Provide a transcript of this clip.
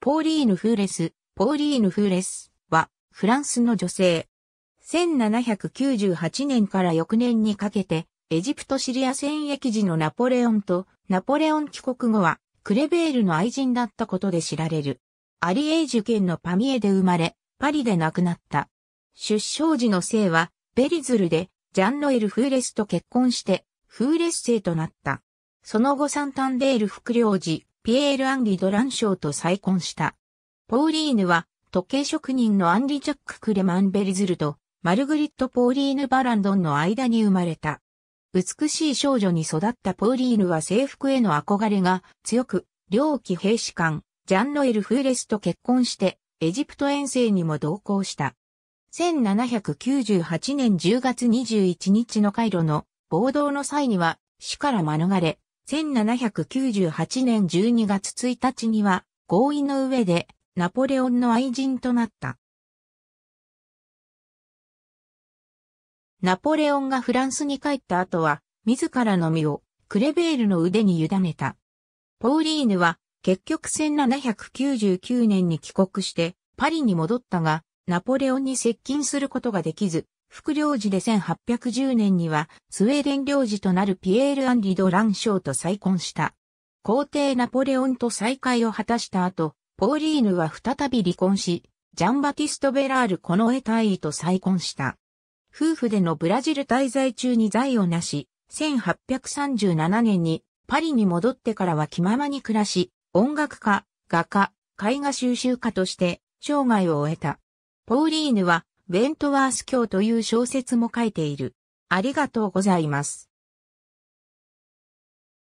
ポーリーヌ・フーレス、ポーリーヌ・フーレスは、フランスの女性。1798年から翌年にかけて、エジプト・シリア戦役時のナポレオンと、ナポレオン帰国後は、クレベールの愛人だったことで知られる。アリエージュ県のパミエで生まれ、パリで亡くなった。出生時の姓は、ベリズルで、ジャンロエル・フーレスと結婚して、フーレス姓となった。その後サンタンデール副領事、ピエール・アンリ・ドランショーと再婚した。ポーリーヌは、時計職人のアンリ・ジャック・クレマン・ベリズルと、マルグリット・ポーリーヌ・バランドンの間に生まれた。美しい少女に育ったポーリーヌは制服への憧れが強く、両機兵士官、ジャンロエル・フーレスと結婚して、エジプト遠征にも同行した。1798年10月21日のカイロの暴動の際には死から免れ、1798年12月1日には合意の上でナポレオンの愛人となった。ナポレオンがフランスに帰った後は、自らの身をクレベールの腕に委ねた。ポーリーヌは結局1799年に帰国してパリに戻ったが、ナポレオンに接近することができず、副領事で1810年にはスウェーデン領事となるピエール・アンリ・ド・ランショーと再婚した。皇帝ナポレオンと再会を果たした後、ポーリーヌは再び離婚し、ジャンバティスト・ベラール・コノエ大尉と再婚した。夫婦でのブラジル滞在中に財をなし、1837年にパリに戻ってからは気ままに暮らし、音楽家、画家、絵画収集家として生涯を終えた。ポーリーヌはベントワース教という小説も書いている。ありがとうございます。